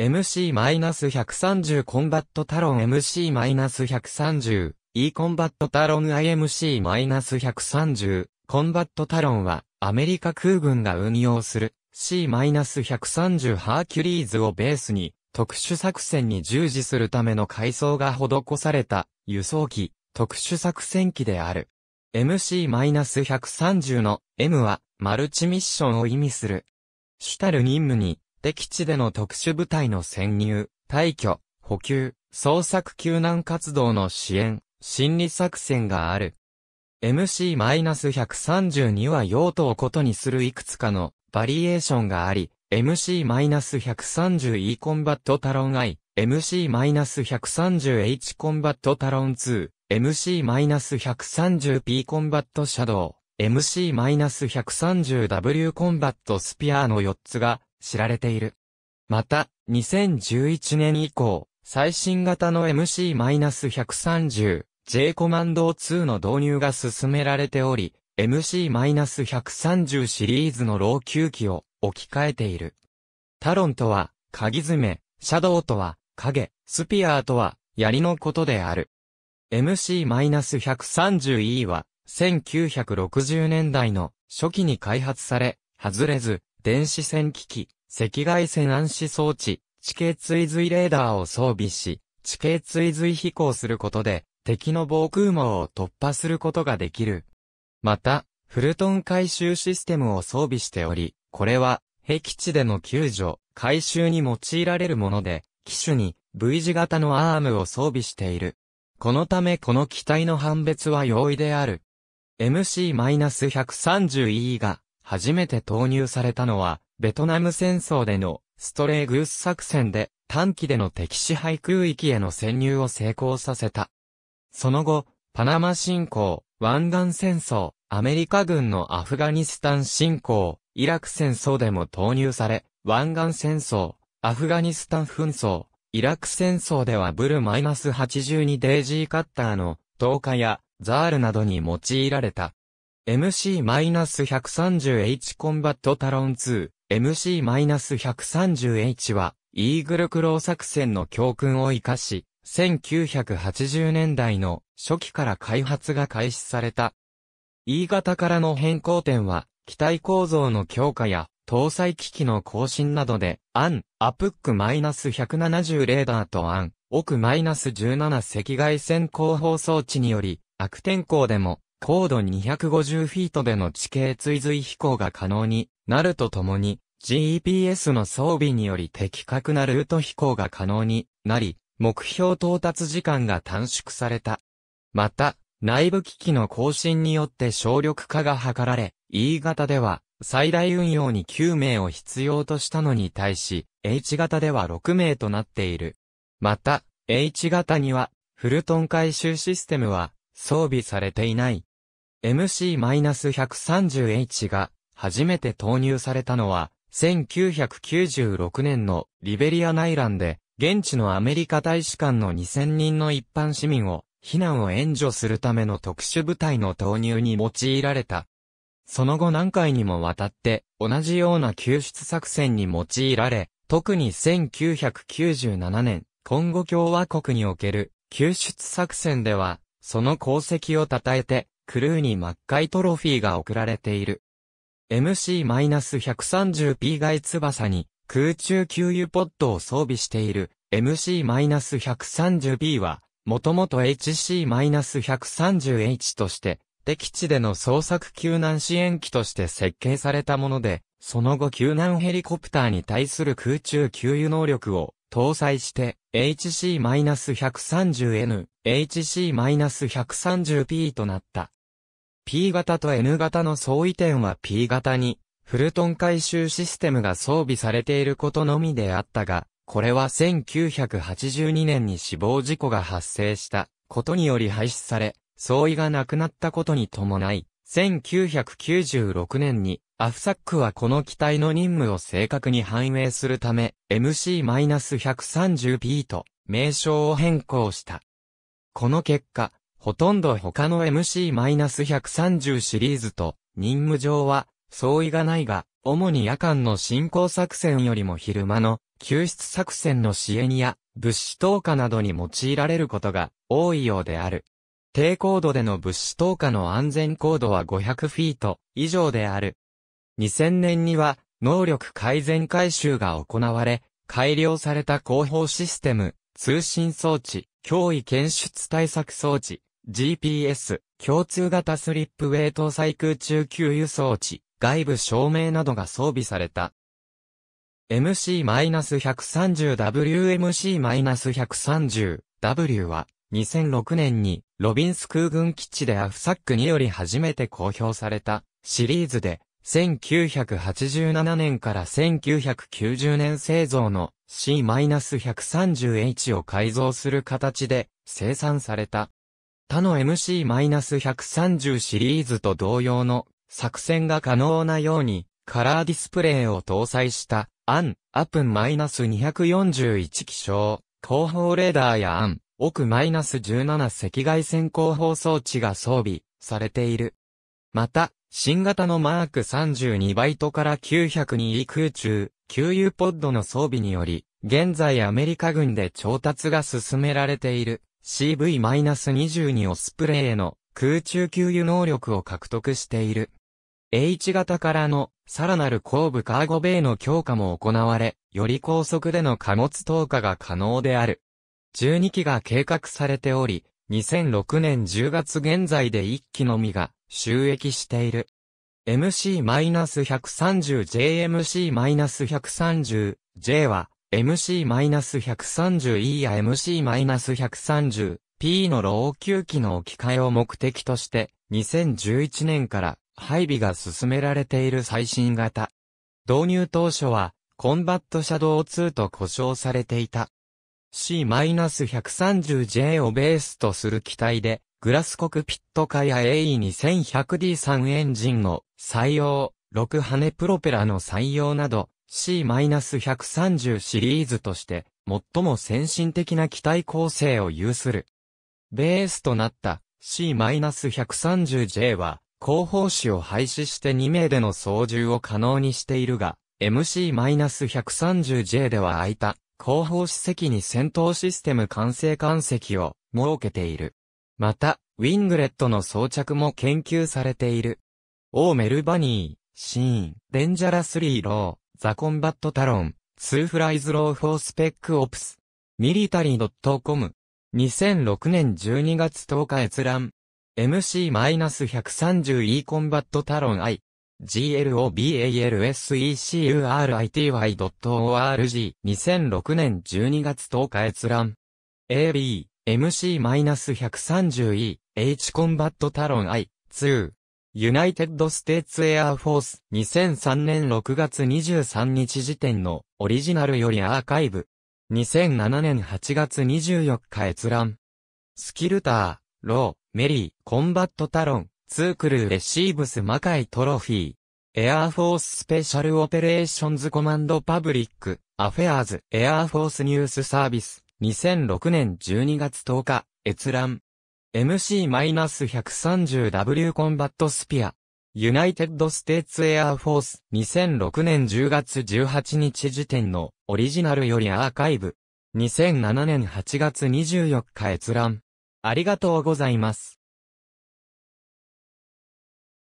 MC-130 コンバットタロン MC-130 E コンバットタロン IMC-130 コンバットタロンはアメリカ空軍が運用する C-130 ハーキュリーズをベースに特殊作戦に従事するための改装が施された輸送機特殊作戦機である。MC-130 の M はマルチミッションを意味する。主たる任務に敵地での特殊部隊の潜入、退去、補給、捜索救難活動の支援、心理作戦がある。MC-132 は用途をことにするいくつかのバリエーションがあり、MC-130E コンバットタロン I、MC-130H コンバットタロン2、MC-130P コンバットシャドウ、MC-130W コンバットスピアの4つが知られている。また、2011年以降、最新型の MC-130、J コマンド2の導入が進められており、MC-130 シリーズの老朽機を置き換えている。タロンとは、鍵爪、シャドウとは、影、スピアーとは、槍のことである。MC-130E は、1960年代の初期に開発され、外れず、電子線機器、赤外線暗視装置、地形追随レーダーを装備し、地形追随飛行することで、敵の防空網を突破することができる。また、フルトン回収システムを装備しており、これは、壁地での救助、回収に用いられるもので、機種に V 字型のアームを装備している。このためこの機体の判別は容易である。MC-130E が初めて投入されたのは、ベトナム戦争でのストレーグース作戦で短期での敵支配空域への潜入を成功させた。その後、パナマ侵攻、湾岸戦争、アメリカ軍のアフガニスタン侵攻、イラク戦争でも投入され、湾岸戦争、アフガニスタン紛争、イラク戦争ではブル -82 デイジーカッターの投下やザールなどに用いられた。MC-130H コンバットタロン 2MC-130H は、イーグルクロー作戦の教訓を生かし、1980年代の初期から開発が開始された。E 型からの変更点は、機体構造の強化や、搭載機器の更新などで、アン、アプック -170 レーダーとアン、奥 -17 赤外線広報装置により、悪天候でも高度250フィートでの地形追随飛行が可能になるとともに、GPS の装備により的確なルート飛行が可能になり、目標到達時間が短縮された。また、内部機器の更新によって省力化が図られ、E 型では最大運用に9名を必要としたのに対し、H 型では6名となっている。また、H 型には、フルトン回収システムは装備されていない MC-130H が初めて投入されたのは、1996年のリベリア内乱で、現地のアメリカ大使館の2000人の一般市民を、避難を援助するための特殊部隊の投入に用いられた。その後何回にもわたって、同じような救出作戦に用いられ、特に1997年、コンゴ共和国における救出作戦では、その功績を称えて、クルーにー・マッカイトロフィーが贈られている。MC-130P 外翼に空中給油ポットを装備している MC-130P は、もともと HC-130H として、敵地での捜索救難支援機として設計されたもので、その後救難ヘリコプターに対する空中給油能力を搭載して HC-130N、HC-130P となった。P 型と N 型の相違点は P 型に、フルトン回収システムが装備されていることのみであったが、これは1982年に死亡事故が発生したことにより廃止され、相違がなくなったことに伴い、1996年にアフサックはこの機体の任務を正確に反映するため MC-130P と名称を変更した。この結果、ほとんど他の MC-130 シリーズと、任務上は、相違がないが、主に夜間の進行作戦よりも昼間の救出作戦の支援や物資投下などに用いられることが多いようである。低高度での物資投下の安全高度は500フィート以上である。2000年には能力改善改修が行われ、改良された広報システム、通信装置、脅威検出対策装置、GPS、共通型スリップウェイ搭載空中給油装置、外部照明などが装備された。MC-130WMC-130W は2006年にロビンス空軍基地でアフサックにより初めて公表されたシリーズで1987年から1990年製造の C-130H を改造する形で生産された。他の MC-130 シリーズと同様の作戦が可能なようにカラーディスプレイを搭載したアン、アップ -241 気象、広報レーダーやアン、奥 -17 赤外線広報装置が装備されている。また、新型のマーク32バイトから900に空中、給油ポッドの装備により、現在アメリカ軍で調達が進められている。CV-22 オスプレイへの空中給油能力を獲得している。H 型からのさらなる後部カーゴベイの強化も行われ、より高速での貨物投下が可能である。12機が計画されており、2006年10月現在で1機のみが収益している。MC-130JMC-130J は MC-130E や MC-130P の老朽機の置き換えを目的として、2011年から配備が進められている最新型。導入当初は、コンバットシャドウ2と呼称されていた。C-130J をベースとする機体で、グラスコクピット化や AE2100D3 エンジンの採用、6羽プロペラの採用など、C-130 シリーズとして最も先進的な機体構成を有する。ベースとなった C-130J は後方紙を廃止して2名での操縦を可能にしているが、MC-130J では空いた後方紙席に戦闘システム管制管席を設けている。また、ウィングレットの装着も研究されている。オーメルバニー、シーン、デンジャラスリーロー、ザ・コンバット・タロン、ツーフライズ・ロー・フォー・スペック・オプス、ミリタリー .com、2006年12月10日閲覧、MC-130E コンバット・タロン I、globalsecurity.org、2006年12月10日閲覧、AB、MC-130E、H コンバット・タロン I、2、ユナイテッド・ステーツ・エアーフォース2003年6月23日時点のオリジナルよりアーカイブ2007年8月24日閲覧スキルター、ロー、メリー、コンバット・タロン、ツークルー・レシーブス・魔界トロフィーエアーフォース・スペシャル・オペレーションズ・コマンド・パブリック、アフェアーズ・エアーフォース・ニュース・サービス2006年12月10日閲覧 MC-130W コンバットスピア。ユナイテッドステーツエアフォース2006年10月18日時点のオリジナルよりアーカイブ。2007年8月24日閲覧。ありがとうございます。